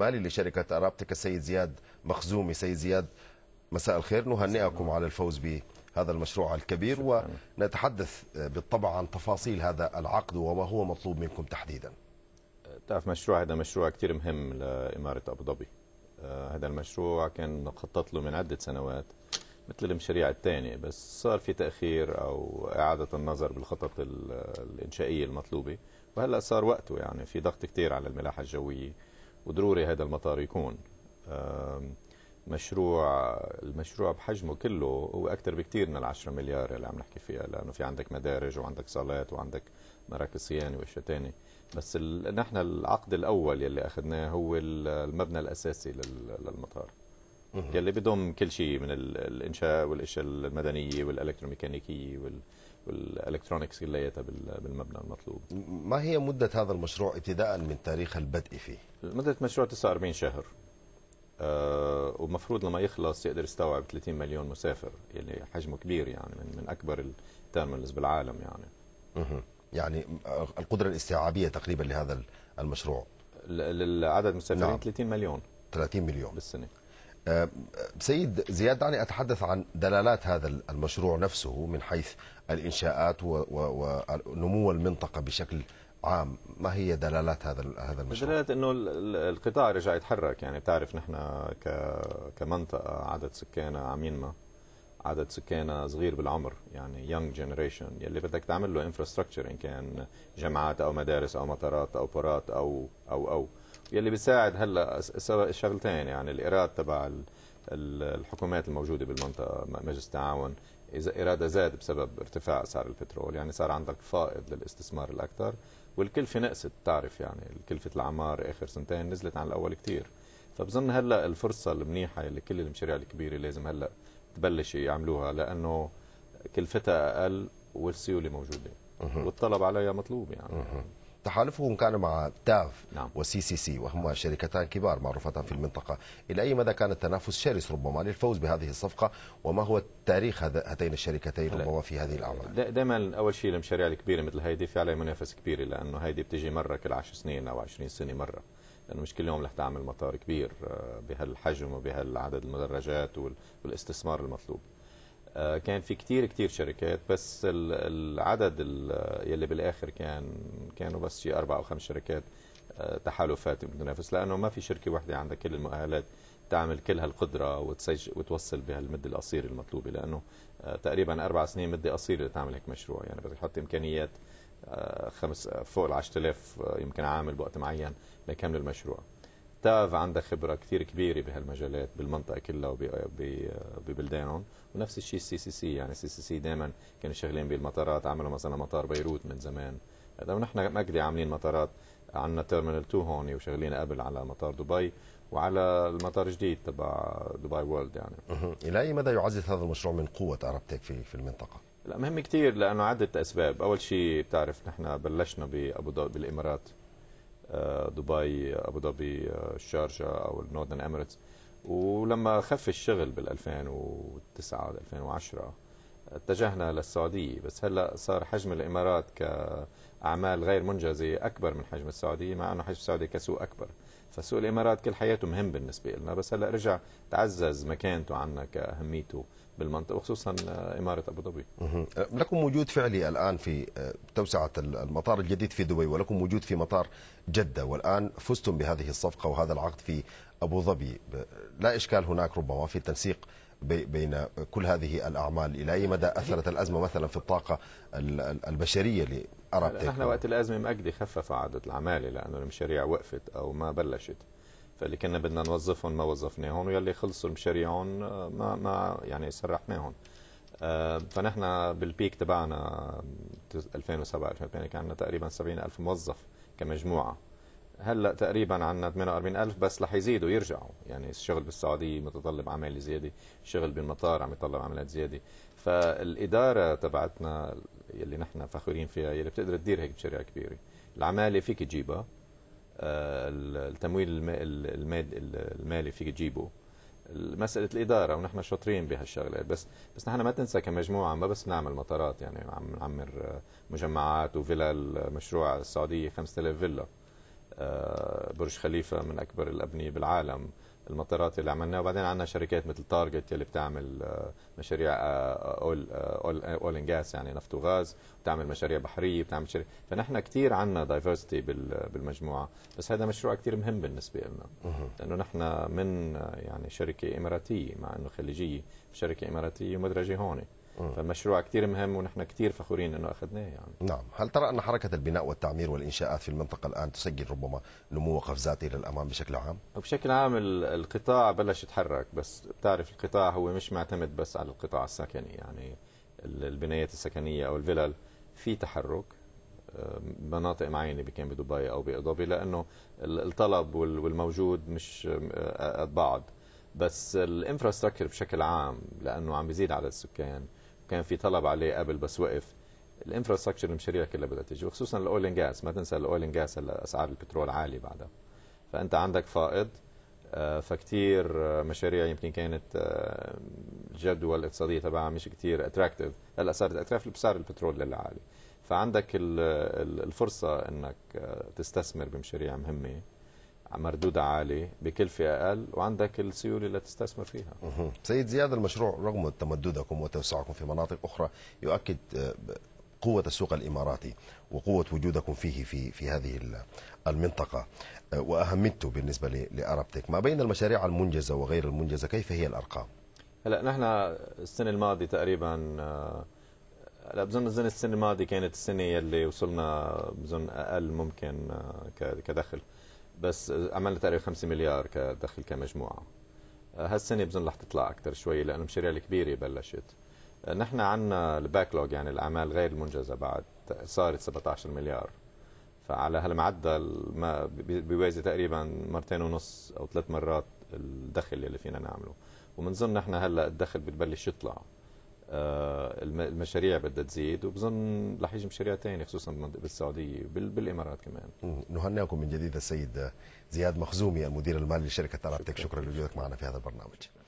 مالي لشركة أرابتك السيد زياد مخزومي سيد زياد مساء الخير نهنئكم على الفوز بهذا المشروع الكبير شكرا. ونتحدث بالطبع عن تفاصيل هذا العقد وما هو مطلوب منكم تحديدا تعرف مشروع هذا مشروع كثير مهم لإمارة أبو ظبي آه، هذا المشروع كان مخطط له من عدة سنوات مثل المشاريع الثانية بس صار في تأخير أو إعادة النظر بالخطط الإنشائية المطلوبة وهلأ صار وقته يعني في ضغط كتير على الملاحة الجوية وضروري هذا المطار يكون مشروع المشروع بحجمه كله هو اكثر بكثير من ال10 مليار اللي عم نحكي فيها لانه في عندك مدارج وعندك صالات وعندك مراكز صيانه واشياء ثانيه بس نحن العقد الاول يلي اخذناه هو المبنى الاساسي للمطار يلي بضم كل شيء من الانشاء والاشياء المدنيه والالكتروميكانيكيه وال... والالكترونكس اللي بالمبنى المطلوب ما هي مده هذا المشروع ابتداء من تاريخ البدء فيه مده المشروع 49 شهر أه ومفروض لما يخلص يقدر يستوعب 30 مليون مسافر اللي يعني حجمه كبير يعني من, من اكبر التيرمينالز بالعالم يعني اها يعني القدره الاستيعابيه تقريبا لهذا المشروع لعدد المسافرين نعم. 30 مليون 30 مليون بالسنه آه، سيد زياد دعني أتحدث عن دلالات هذا المشروع نفسه من حيث الإنشاءات ونمو المنطقة بشكل عام ما هي دلالات هذا هذا المشروع؟ دلالات انه القطاع رجع يتحرك يعني بتعرف نحن كمنطقه عدد سكانها ما عدد سكانها صغير بالعمر يعني young جنريشن يلي بدك تعمل له انفراستراكشر ان كان جامعات او مدارس او مطارات او بارات او او او يلي بيساعد هلا شغلتين يعني الايراد تبع الحكومات الموجوده بالمنطقه مجلس التعاون اذا ايرادها زاد بسبب ارتفاع اسعار البترول يعني صار عندك فائض للاستثمار الاكثر والكلفه نقصت بتعرف يعني كلفه العمار اخر سنتين نزلت عن الاول كثير فبظن هلا الفرصه المنيحه اللي كل المشاريع الكبيره لازم هلا تبلش يعملوها لانه كلفتها اقل والسيوله موجوده والطلب عليها مطلوب يعني تحالفهم كان مع تاف نعم. وسي سي سي وهما شركتان كبار معروفتان في المنطقة إلى أي مدى كان التنافس شرس ربما للفوز بهذه الصفقة وما هو تاريخ هاتين الشركتين ربما في هذه الأعمال دائما أول شيء المشاريع الكبيرة مثل هيدي في عليها منافس كبير لأنه هيدي بتجي مرة كل 10 سنين أو 20 سنة مرة لأنه مش كل يوم رح تعمل مطار كبير آه، بهالحجم وبهالعدد المدرجات والاستثمار المطلوب آه، كان في كتير كتير شركات بس العدد يلي بالاخر كان كانوا بس شي اربع او خمس شركات آه، تحالفات بتنافس لانه ما في شركه واحده عندها كل المؤهلات تعمل كل هالقدره وتسجل وتوصل بهالمده القصيره المطلوبه لانه آه، تقريبا اربع سنين مده قصيره لتعمل هيك مشروع يعني بدك تحط امكانيات خمس فوق ال 10000 يمكن عامل بوقت معين ليكمل المشروع تاف عندها خبره كثير كبيره بهالمجالات بالمنطقه كلها وببلدانهم ونفس الشيء السي سي سي يعني السي سي سي دائما كانوا شغالين بالمطارات عملوا مثلا مطار بيروت من زمان هذا ونحن مكدي عاملين مطارات عندنا تيرمينال 2 هون وشغالين قبل على مطار دبي وعلى المطار الجديد تبع دبي وورلد يعني الى اي مدى يعزز هذا المشروع من قوه ارابتك في في المنطقه؟ لا مهم كثير لانه عده اسباب، اول شيء بتعرف نحن بلشنا بابو ظبي بالامارات آه، دبي آه، ابو ظبي الشارجه آه، او النوردن اميريتس ولما خف الشغل بال 2009 2010 اتجهنا للسعودية بس هلأ صار حجم الإمارات كأعمال غير منجزة أكبر من حجم السعودية مع أنه حجم السعودية كسوق أكبر فسوق الإمارات كل حياته مهم بالنسبة لنا بس هلأ رجع تعزز مكانته عنا كأهميته بالمنطقة وخصوصا إمارة أبو ظبي أه، لكم وجود فعلي الآن في أه، توسعة المطار الجديد في دبي ولكم وجود في مطار جدة والآن فزتم بهذه الصفقة وهذا العقد في أبو ظبي لا إشكال هناك ربما في التنسيق بين كل هذه الأعمال إلى أي مدى أثرت الأزمة مثلا في الطاقة البشرية لأرابتك نحن وقت الأزمة مأجدي خفف عدد العمالة لأنه المشاريع وقفت أو ما بلشت فاللي كنا بدنا نوظفهم ما وظفناهم واللي خلصوا المشاريع ما ما يعني سرحناهم آه، فنحن بالبيك تبعنا 2007 2008 يعني كان عندنا تقريبا 70 ألف موظف كمجموعة هلا تقريبا عندنا 48000 بس رح يزيدوا يرجعوا يعني الشغل بالسعوديه متطلب عمال زياده الشغل بالمطار عم يطلب عمالات زياده فالاداره تبعتنا يلي نحن فخورين فيها يلي بتقدر تدير هيك مشاريع كبيره العماله فيك تجيبها آه، التمويل المالي فيك تجيبه مسألة الإدارة ونحن شاطرين بهالشغلة بس بس نحن ما تنسى كمجموعة ما بس بنعمل مطارات يعني عم نعمر آه، مجمعات وفيلا مشروع السعودية 5000 فيلا آه، برج خليفه من اكبر الابنيه بالعالم المطارات اللي عملناها وبعدين عندنا شركات مثل تارجت اللي بتعمل آه، مشاريع آه، اول اول اول ان جاس يعني نفط وغاز بتعمل مشاريع بحريه بتعمل شركة. فنحن كثير عندنا دايفرستي بالمجموعه بس هذا مشروع كثير مهم بالنسبه لنا لانه نحن من يعني شركه اماراتيه مع انه خليجيه شركه اماراتيه مدرجه هون فمشروع كثير مهم ونحن كثير فخورين أنه أخذناه يعني. نعم هل ترى أن حركة البناء والتعمير والإنشاءات في المنطقة الآن تسجل ربما نمو وقفزات إلى الأمام بشكل عام؟ بشكل عام القطاع بلش يتحرك بس بتعرف القطاع هو مش معتمد بس على القطاع السكني يعني البنايات السكنية أو الفلل في تحرك مناطق معينة بكان بدبي أو بأبو لأنه الطلب والموجود مش قد بعض بس الانفراستراكشر بشكل عام لأنه عم بيزيد عدد السكان كان في طلب عليه قبل بس وقف الانفراستراكشر المشاريع كلها بدها تيجي وخصوصا الاويل اند جاز ما تنسى الاويل اند جاز هلا اسعار البترول عاليه بعدها فانت عندك فائض آه، فكتير آه، مشاريع يمكن كانت الجدوى آه، الاقتصاديه تبعها مش كتير اتراكتيف هلا صارت اتراكتيف بسعر البترول للعالي فعندك الفرصه انك تستثمر بمشاريع مهمه مردود عالي بكلفة أقل وعندك السيولة اللي تستثمر فيها سيد زياد المشروع رغم تمددكم وتوسعكم في مناطق أخرى يؤكد آه، قوة السوق الإماراتي وقوة وجودكم فيه في في هذه المنطقة آه، وأهميته بالنسبة لأربتك ما بين المشاريع المنجزة وغير المنجزة كيف هي الأرقام؟ هلا نحن السنة الماضية تقريبا هلا آه، بظن بظن السنة الماضية كانت السنة يلي وصلنا بظن أقل ممكن كدخل بس عملنا تقريبا 5 مليار كدخل كمجموعه آه، هالسنه بظن رح تطلع اكثر شوي لانه مشاريع الكبيره بلشت آه، نحن عندنا الباك لوج يعني الاعمال غير المنجزه بعد صارت 17 مليار فعلى هالمعدل ما بيوازي تقريبا مرتين ونص او ثلاث مرات الدخل اللي فينا نعمله وبنظن نحن هلا الدخل بتبلش يطلع آه، المشاريع بدها تزيد وبظن رح يجي مشاريع ثانيه خصوصا بالسعوديه السعوديه بالامارات كمان نهنئكم من جديد السيد زياد مخزومي المدير المالي لشركه ارابتك شكرا لوجودك معنا في هذا البرنامج